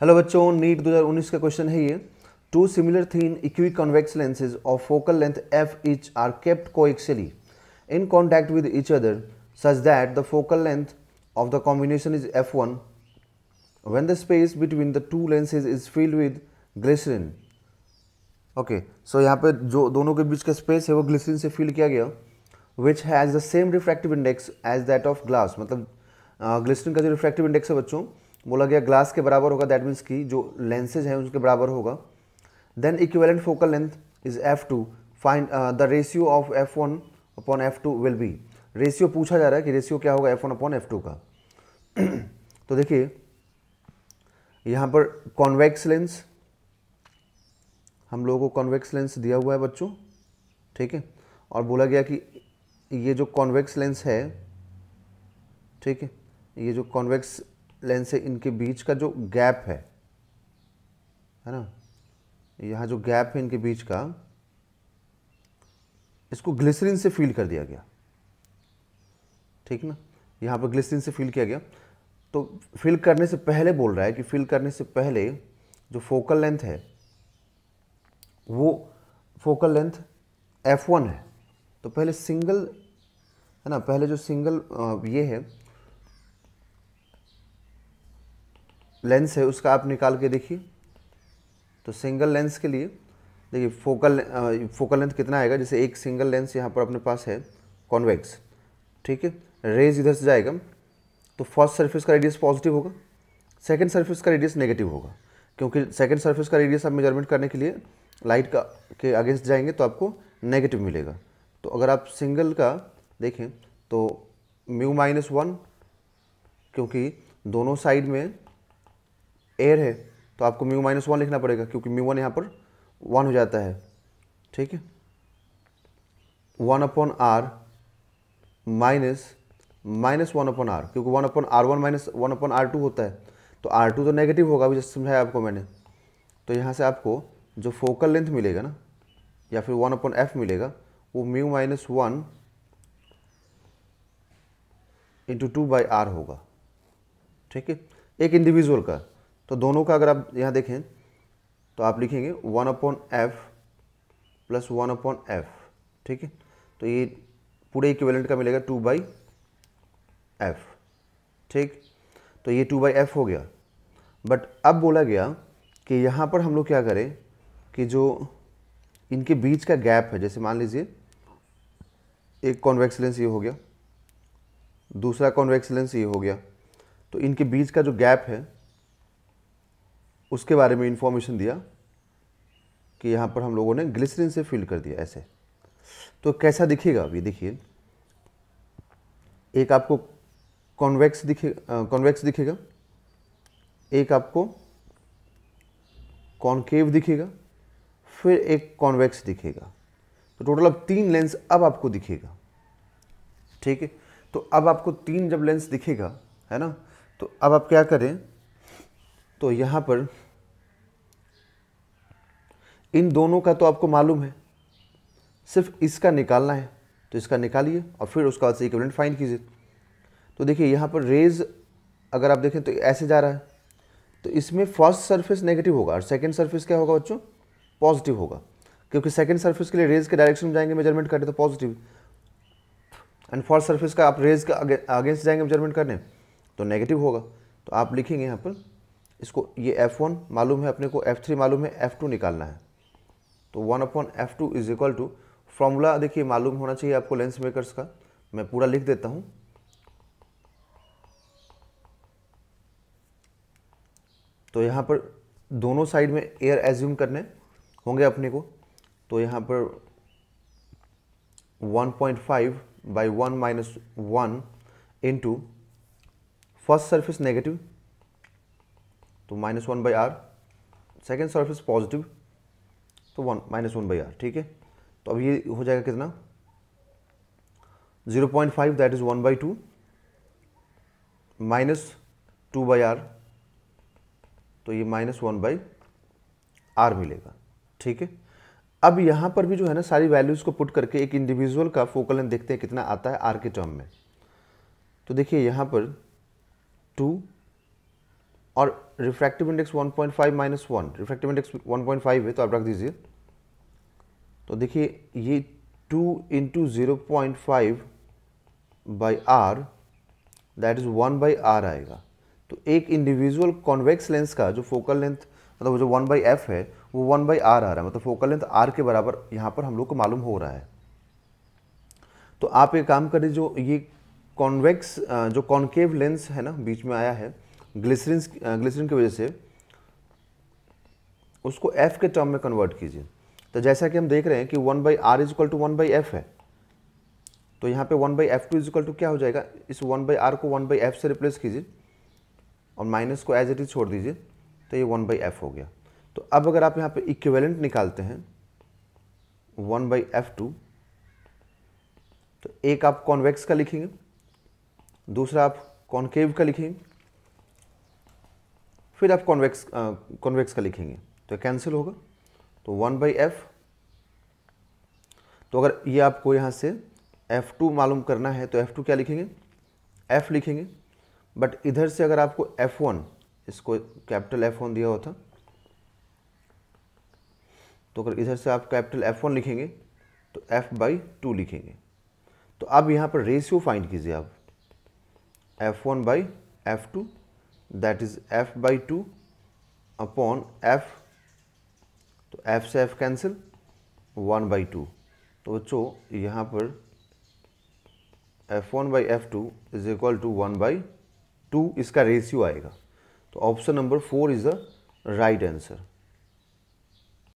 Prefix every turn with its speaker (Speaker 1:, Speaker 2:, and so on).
Speaker 1: hello बच्चों NEET 2019 का question है ये two similar thin equiconvex lenses of focal length f each are kept coaxially in contact with each other such that the focal length of the combination is f one when the space between the two lenses is filled with glycerin okay so यहाँ पे जो दोनों के बीच का space है वो glycerine से fill किया गया which has the same refractive index as that of glass मतलब ग्लिसरिन का जो रिफ्रैक्टिव इंडेक्स है बच्चों बोला गया ग्लास के बराबर होगा दैट मीन्स की जो लेंसेज हैं उनके बराबर होगा then equivalent focal length is f two find the ratio of f one upon f two will be ratio पूछा जा रहा है कि रेशियो क्या होगा f one upon f two का तो देखिए यहाँ पर कॉन्वेक्स लेंस हम लोगों को कॉन्वेक्स लेंस दिया हुआ है बच्चों ठीक है और बोला गया कि ये जो कॉन्वेक्स लेंस है ठीक है ये जो कॉन्वेक्स लेंस से इनके बीच का जो गैप है है ना यहाँ जो गैप है इनके बीच का इसको ग्लिसरीन से फील कर दिया गया ठीक ना यहाँ पर ग्लिसरीन से फील किया गया तो फिल करने से पहले बोल रहा है कि फिल करने से पहले जो फोकल लेंथ है वो फोकल लेंथ F1 है तो पहले सिंगल है ना पहले जो सिंगल ये है लेंस है उसका आप निकाल के देखिए तो सिंगल लेंस के लिए देखिए फोकल फोकल लेंथ कितना आएगा जैसे एक सिंगल लेंस यहाँ पर अपने पास है कॉन्वेक्स ठीक है रेज इधर से जाएगा तो फर्स्ट सर्फेस का रेडियस पॉजिटिव होगा सेकेंड सर्फेस का रेडियस नेगेटिव होगा क्योंकि सेकेंड सर्फेस का रेडियस आप मेजरमेंट करने के लिए लाइट का के अगेंस्ट जाएंगे तो आपको नेगेटिव मिलेगा तो अगर आप सिंगल का देखें तो म्यू माइनस वन क्योंकि दोनों साइड में एयर है तो आपको म्यू माइनस वन लिखना पड़ेगा क्योंकि म्यू वन यहाँ पर वन हो जाता है ठीक है one upon r minus minus one upon r क्योंकि one upon r one minus one upon r two होता है तो आर टू तो नेगेटिव होगा अभी जैसे समझाया आपको मैंने तो यहाँ से आपको जो फोकल लेंथ मिलेगा ना या फिर वन अपॉन एफ मिलेगा वो mu minus one into two by r होगा ठीक है एक इंडिविजुअल का तो दोनों का अगर आप यहाँ देखें तो आप लिखेंगे one upon f plus one upon f ठीक है तो ये पूरे इक्विवेलेंट का मिलेगा टू बाई एफ ठीक तो ये टू बाई एफ हो गया बट अब बोला गया कि यहाँ पर हम लोग क्या करें कि जो इनके बीच का गैप है जैसे मान लीजिए एक कॉन्वेक्स लेंस ये हो गया दूसरा कॉन्वेक्स लेंस ये हो गया तो इनके बीच का जो गैप है उसके बारे में इन्फॉर्मेशन दिया कि यहाँ पर हम लोगों ने ग्लिसरीन से फिल कर दिया ऐसे तो कैसा दिखेगा अभी देखिए एक आपको कॉन्वेक्स दिखे कॉन्वेक्स दिखेगा एक आपको कॉन्केव दिखेगा फिर एक कॉन्वेक्स दिखेगा तो टोटल अब तीन लेंस अब आपको दिखेगा ठीक है तो अब आपको तीन जब लेंस दिखेगा है ना तो अब आप क्या करें तो यहाँ पर इन दोनों का तो आपको मालूम है सिर्फ इसका निकालना है तो इसका निकालिए और फिर उसका बाद से इक्विवेलेंट फाइंड कीजिए तो देखिए यहाँ पर रेज अगर आप देखें तो ऐसे जा रहा है तो इसमें फर्स्ट सरफेस नेगेटिव होगा और सेकेंड सर्फेस क्या होगा बच्चों पॉजिटिव होगा क्योंकि सेकेंड सर्फेस के लिए रेज के डायरेक्शन में जाएंगे मेजरमेंट करने तो पॉजिटिव एंड फर्स्ट सर्फेस का आप रेज का अगेंस्ट जाएंगे मेजरमेंट करने तो नेगेटिव होगा तो आप लिखेंगे यहाँ पर इसको ये F1 मालूम है अपने को F3 मालूम है F2 निकालना है तो one upon f two is equal to formula देखिए मालूम होना चाहिए आपको लेंस मेकर्स का मैं पूरा लिख देता हूँ तो यहाँ पर दोनों साइड में एयर एज्यूम करने होंगे अपने को तो यहाँ पर 1.5 point five by one minus one into first surface negative तो minus one by r second surface positive तो one minus one by r ठीक है तो अब ये हो जाएगा कितना zero point five that is one by two minus two by r तो ये माइनस वन बाई आर मिलेगा ठीक है अब यहाँ पर भी जो है ना सारी वैल्यूज़ को पुट करके एक इंडिविजुअल का फोकल लेंथ देखते हैं कितना आता है आर के टर्म में तो देखिए यहाँ पर टू और refractive index 1.5 minus one refractive index one है तो आप रख दीजिए तो देखिए ये 2 into zero point five by r that is one by r आएगा तो एक इंडिविजुअल कॉन्वेक्स लेंस का जो फोकल लेंथ मतलब जो वन बाई एफ है वो वन बाई आर आ रहा है मतलब फोकल लेंथ आर के बराबर यहाँ पर हम लोग को मालूम हो रहा है तो आप एक काम करें जो ये कॉन्वेक्स जो कॉन्केव लेंस है ना बीच में आया है ग्लिसरिन ग्लिसरिन की वजह से उसको एफ के टर्म में कन्वर्ट कीजिए तो जैसा कि हम देख रहे हैं कि one by r equal to one by f है तो यहाँ पे one by f two is equal to क्या हो जाएगा इस वन बाई आर को वन बाई एफ से रिप्लेस कीजिए और माइनस को एज इट इज छोड़ दीजिए तो ये वन बाई एफ हो गया तो अब अगर आप यहाँ पे इक्विवेलेंट निकालते हैं वन बाई एफ टू तो एक आप कॉन्वेक्स का लिखेंगे दूसरा आप कॉन्केव का लिखेंगे फिर आप कॉन्वेक्स कॉन्वेक्स का लिखेंगे तो कैंसिल होगा तो वन बाई एफ तो अगर ये आपको यहाँ से एफ टू मालूम करना है तो एफ टू क्या लिखेंगे एफ लिखेंगे बट इधर से अगर आपको एफ वन इसको कैपिटल एफ वन दिया होता तो अगर इधर से आप कैपिटल एफ वन लिखेंगे तो एफ बाई टू लिखेंगे तो अब यहाँ पर रेशियो फाइंड कीजिए आप f one by f two that is f by two upon f तो एफ से f cancel one by two तो बच्चों यहाँ पर f one by f two is equal to one by two इसका ratio आएगा तो option number four is the right answer